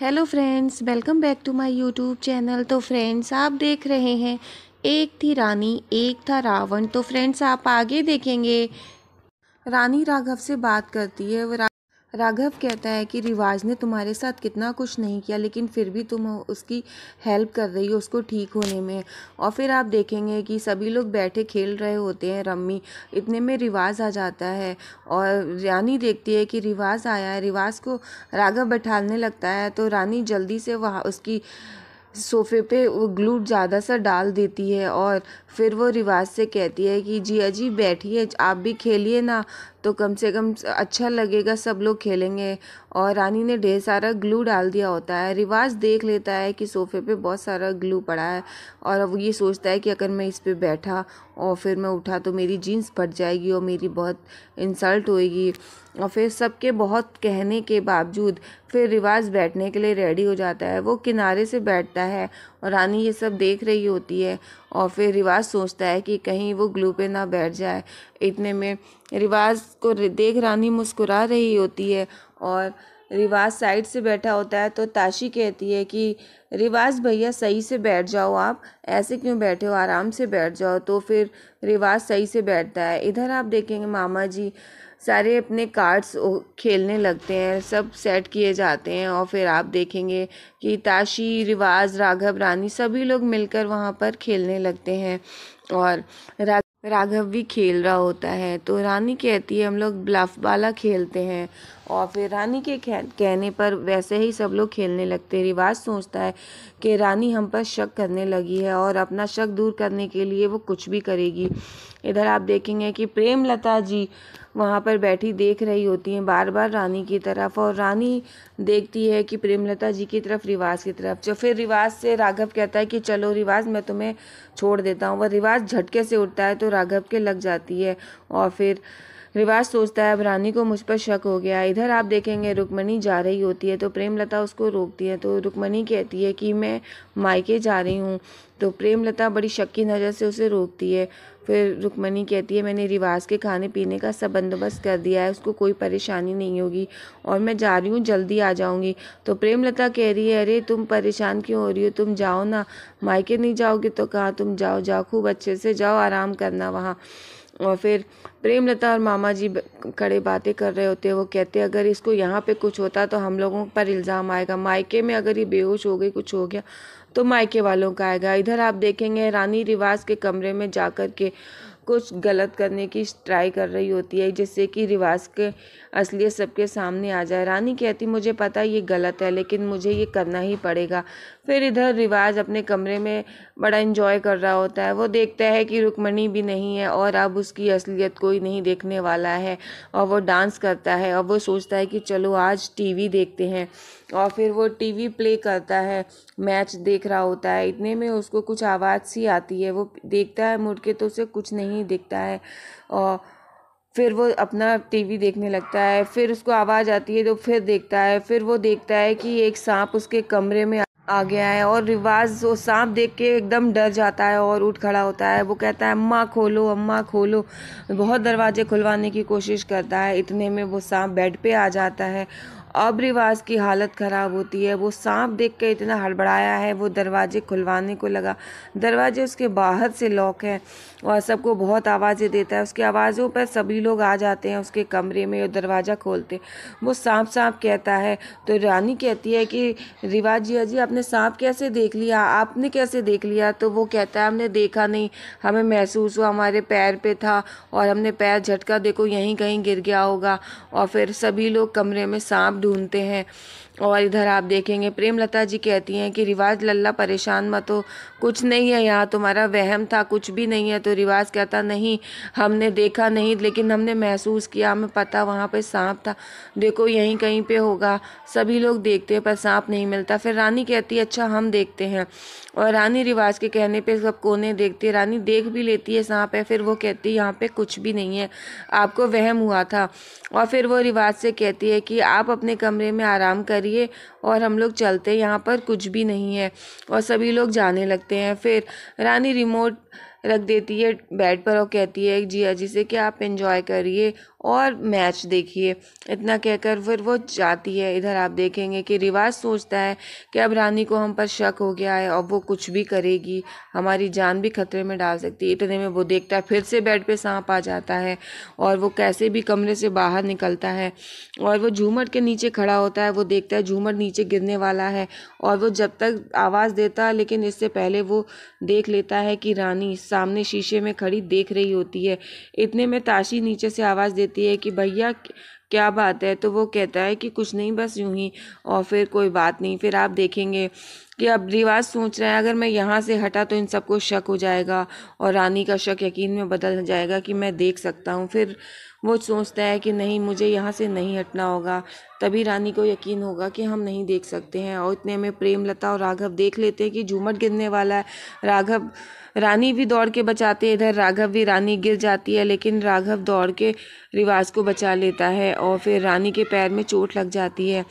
hello friends welcome back to my YouTube channel तो friends आप देख रहे हैं एक थी रानी एक था रावण तो फ्रेंड्स आप आगे देखेंगे रानी राघव से बात करती है राघव कहता है कि रिवाज ने तुम्हारे साथ कितना कुछ नहीं किया लेकिन फिर भी तुम उसकी हेल्प कर रही हो उसको ठीक होने में और फिर आप देखेंगे कि सभी लोग बैठे खेल रहे होते हैं रम्मी इतने में रिवाज आ जाता है और रानी देखती है कि रिवाज आया है रिवाज को राघव बैठाने लगता है तो रानी जल्दी से वहाँ उसकी सोफ़े पे वो ग्लू ज़्यादा सा डाल देती है और फिर वो रिवाज से कहती है कि जी अजी बैठिए आप भी खेलिए ना तो कम से कम अच्छा लगेगा सब लोग खेलेंगे और रानी ने ढेर सारा ग्लू डाल दिया होता है रिवाज देख लेता है कि सोफ़े पे बहुत सारा ग्लू पड़ा है और अब ये सोचता है कि अगर मैं इस पर बैठा और फिर मैं उठा तो मेरी जीन्स फट जाएगी और मेरी बहुत इंसल्ट होएगी और फिर सबके बहुत कहने के बावजूद फिर रिवाज बैठने के लिए रेडी हो जाता है वो किनारे से बैठता है और रानी ये सब देख रही होती है और फिर रिवाज सोचता है कि कहीं वो ग्लू पे ना बैठ जाए इतने में रिवाज को देख रानी मुस्कुरा रही होती है और रिवाज साइड से बैठा होता है तो ताशी कहती है कि रिवाज भैया सही से बैठ जाओ आप ऐसे क्यों बैठे हो आराम से बैठ जाओ तो फिर रिवाज सही से बैठता है इधर आप देखेंगे मामा जी सारे अपने कार्ड्स खेलने लगते हैं सब सेट किए जाते हैं और फिर आप देखेंगे कि ताशी रिवाज राघव रानी सभी लोग मिलकर वहाँ पर खेलने लगते हैं और रा राघव भी खेल रहा होता है तो रानी कहती है हम लोग ब्लफ बाला खेलते हैं और फिर रानी के कहने पर वैसे ही सब लोग खेलने लगते रिवाज सोचता है कि रानी हम पर शक करने लगी है और अपना शक दूर करने के लिए वो कुछ भी करेगी इधर आप देखेंगे कि प्रेमलता जी वहाँ पर बैठी देख रही होती हैं बार बार रानी की तरफ और रानी देखती है कि प्रेमलता जी की तरफ रिवाज की तरफ जो फिर रिवाज से राघव कहता है कि चलो रिवाज मैं तुम्हें छोड़ देता हूँ वह रिवाज झटके से उठता है तो राघव के लग जाती है और फिर रिवाज सोचता है अब रानी को मुझ पर शक हो गया इधर आप देखेंगे रुकमणी जा रही होती है तो प्रेमलता उसको रोकती है तो रुकमणी कहती है कि मैं मायके जा रही हूँ तो प्रेमलता बड़ी शक की नज़र से उसे रोकती है फिर रुकमणी कहती है मैंने रिवाज के खाने पीने का सब बंदोबस्त कर दिया है उसको कोई परेशानी नहीं होगी और मैं जा रही हूँ जल्दी आ जाऊँगी तो प्रेमलता कह रही है अरे तुम परेशान क्यों हो रही हो तुम जाओ ना मायके नहीं जाओगे तो कहाँ तुम जाओ जाओ खूब अच्छे से जाओ आराम करना वहाँ और फिर प्रेमलता और मामा जी खड़े बातें कर रहे होते हैं वो कहते हैं अगर इसको यहाँ पे कुछ होता तो हम लोगों पर इल्ज़ाम आएगा मायके में अगर ये बेहोश हो गई कुछ हो गया तो मायके वालों का आएगा इधर आप देखेंगे रानी रिवाज के कमरे में जाकर के कुछ गलत करने की ट्राई कर रही होती है जिससे कि रिवाज के असलियत सबके सामने आ जाए रानी कहती मुझे पता ये गलत है लेकिन मुझे ये करना ही पड़ेगा फिर इधर रिवाज अपने कमरे में बड़ा इन्जॉय कर रहा होता है वो देखता है कि रुकमणी भी नहीं है और अब उसकी असलियत कोई नहीं देखने वाला है और वो डांस करता है और वो सोचता है कि चलो आज टीवी देखते हैं और फिर वो टीवी प्ले करता है मैच देख रहा होता है इतने में उसको कुछ आवाज़ सी आती है वो देखता है मुड़ के तो उसे कुछ नहीं नहीं दिखता है और फिर वो अपना टीवी देखने लगता है फिर उसको आवाज़ आती है तो फिर देखता है फिर वो देखता है कि एक सांप उसके कमरे में आ गया है और रिवाज वो सांप देख के एकदम डर जाता है और उठ खड़ा होता है वो कहता है अम्मा खोलो अम्मा खोलो बहुत दरवाजे खुलवाने की कोशिश करता है इतने में वो सांप बेड पे आ जाता है अब रिवाज की हालत ख़राब होती है वो सांप देख कर इतना हड़बड़ाया है वो दरवाजे खुलवाने को लगा दरवाजे उसके बाहर से लॉक है और सबको बहुत आवाज़ें देता है उसकी आवाज़ों पर सभी लोग आ जाते हैं उसके कमरे में और दरवाज़ा खोलते वो सांप सांप कहता है तो रानी कहती है कि रिवाज जिया जी आपने सांप कैसे देख लिया आपने कैसे देख लिया तो वो कहता है हमने देखा नहीं हमें महसूस हुआ हमारे पैर पर था और हमने पैर झटका देखो यहीं कहीं गिर गया होगा और फिर सभी लोग कमरे में सांप ढूंढते हैं और इधर आप देखेंगे प्रेमलता जी कहती हैं कि रिवाज लल्ला परेशान मत हो कुछ नहीं है यहाँ तुम्हारा वहम था कुछ भी नहीं है तो रिवाज कहता नहीं हमने देखा नहीं लेकिन हमने महसूस किया हमें पता वहाँ पे सांप था देखो यहीं कहीं पे होगा सभी लोग देखते हैं पर सांप नहीं मिलता फिर रानी कहती है अच्छा हम देखते हैं और रानी रिवाज के कहने पर सब कोने देखती है रानी देख भी लेती है सांप है फिर वो कहती है यहाँ पर कुछ भी नहीं है आपको वहम हुआ था और फिर वो रिवाज से कहती है कि आप अपने कमरे में आराम करिए लिए और हम लोग चलते हैं यहाँ पर कुछ भी नहीं है और सभी लोग जाने लगते हैं फिर रानी रिमोट रख देती है बेड पर और कहती है जिया जी से कि आप इन्जॉय करिए और मैच देखिए इतना कहकर फिर वो जाती है इधर आप देखेंगे कि रिवाज सोचता है कि अब रानी को हम पर शक हो गया है और वो कुछ भी करेगी हमारी जान भी खतरे में डाल सकती है इतने में वो देखता है फिर से बेड पे सांप आ जाता है और वो कैसे भी कमरे से बाहर निकलता है और वो झूमर के नीचे खड़ा होता है वो देखता है झूमर नीचे गिरने वाला है और वो जब तक आवाज़ देता लेकिन इससे पहले वो देख लेता है कि रानी सामने शीशे में खड़ी देख रही होती है इतने में ताशी नीचे से आवाज़ देती है कि भैया क्या बात है तो वो कहता है कि कुछ नहीं बस यूं ही और फिर कोई बात नहीं फिर आप देखेंगे कि अब रिवाज सोच रहे हैं अगर मैं यहाँ से हटा तो इन सबको शक हो जाएगा और रानी का शक यकीन में बदल जाएगा कि मैं देख सकता हूँ फिर वो सोचता है कि नहीं मुझे यहाँ से नहीं हटना होगा तभी रानी को यकीन होगा कि हम नहीं देख सकते हैं और इतने में प्रेमलता और राघव देख लेते हैं कि झूमट गिरने वाला है राघव रानी भी दौड़ के बचाते हैं इधर राघव भी रानी गिर जाती है लेकिन राघव दौड़ के रिवाज को बचा लेता है और फिर रानी के पैर में चोट लग जाती है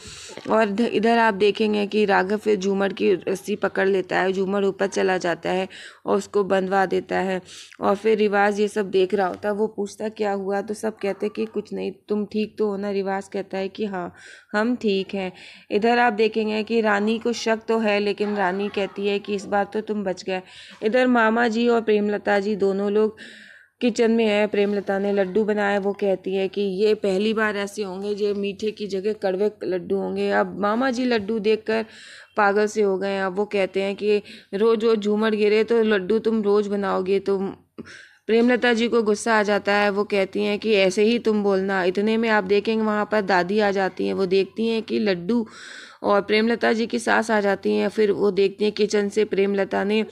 और इधर आप देखेंगे कि राघव फिर झूमर की रस्सी पकड़ लेता है झूमर ऊपर चला जाता है और उसको बंधवा देता है और फिर रिवाज ये सब देख रहा होता है वो पूछता क्या हुआ तो सब कहते कि कुछ नहीं तुम ठीक तो हो ना रिवाज कहता है कि हाँ हम ठीक हैं इधर आप देखेंगे कि रानी को शक तो है लेकिन रानी कहती है कि इस बार तो तुम बच गए इधर मामा जी और प्रेमलता जी दोनों लोग किचन में है प्रेमलता ने लड्डू बनाए वो कहती है कि ये पहली बार ऐसे होंगे ये मीठे की जगह कड़वे लड्डू होंगे अब मामा जी लड्डू देखकर पागल से हो गए हैं अब वो कहते हैं कि रोज़ रोज़ झूमर गिरे तो लड्डू तुम रोज़ बनाओगे तो प्रेमलता जी को गुस्सा आ जाता है वो कहती हैं कि ऐसे ही तुम बोलना इतने में आप देखेंगे वहाँ पर दादी आ जाती हैं वो देखती हैं कि लड्डू और प्रेमलता जी की सास आ जाती हैं फिर वो देखती हैं किचन से प्रेमलता ने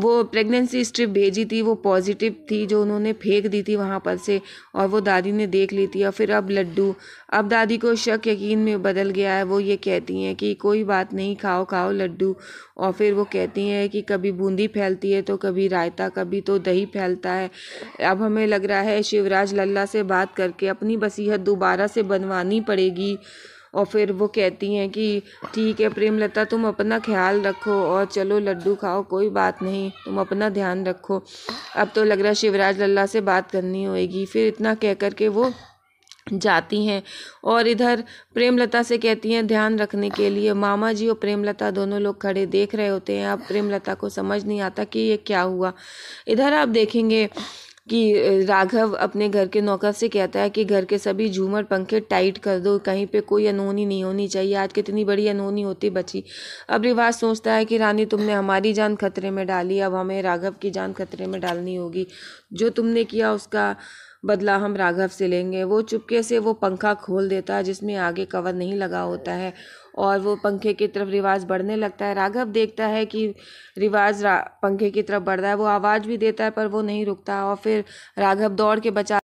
वो प्रेगनेंसी स्ट्रिप भेजी थी वो पॉजिटिव थी जो उन्होंने फेंक दी थी वहाँ पर से और वो दादी ने देख ली थी और फिर अब लड्डू अब दादी को शक यकीन में बदल गया है वो ये कहती हैं कि कोई बात नहीं खाओ खाओ लड्डू और फिर वो कहती हैं कि कभी बूंदी फैलती है तो कभी रायता कभी तो दही फैलता है अब हमें लग रहा है शिवराज लल्ला से बात करके अपनी बसीहत दोबारा से बनवानी पड़ेगी और फिर वो कहती हैं कि ठीक है प्रेमलता तुम अपना ख्याल रखो और चलो लड्डू खाओ कोई बात नहीं तुम अपना ध्यान रखो अब तो लग रहा शिवराज लल्ला से बात करनी होएगी फिर इतना कह कर के वो जाती हैं और इधर प्रेमलता से कहती हैं ध्यान रखने के लिए मामा जी और प्रेमलता दोनों लोग खड़े देख रहे होते हैं अब प्रेमलता को समझ नहीं आता कि ये क्या हुआ इधर आप देखेंगे कि राघव अपने घर के नौकर से कहता है कि घर के सभी झूमर पंखे टाइट कर दो कहीं पे कोई अनहोनी नहीं होनी चाहिए आज कितनी बड़ी अनहोनी होती बची अब रिवाज सोचता है कि रानी तुमने हमारी जान खतरे में डाली अब हमें राघव की जान खतरे में डालनी होगी जो तुमने किया उसका बदला हम राघव से लेंगे वो चुपके से वो पंखा खोल देता है जिसमें आगे कवर नहीं लगा होता है और वो पंखे की तरफ रिवाज बढ़ने लगता है राघव देखता है कि रिवाज पंखे की तरफ बढ़ रहा है वो आवाज़ भी देता है पर वो नहीं रुकता और फिर राघव दौड़ के बचा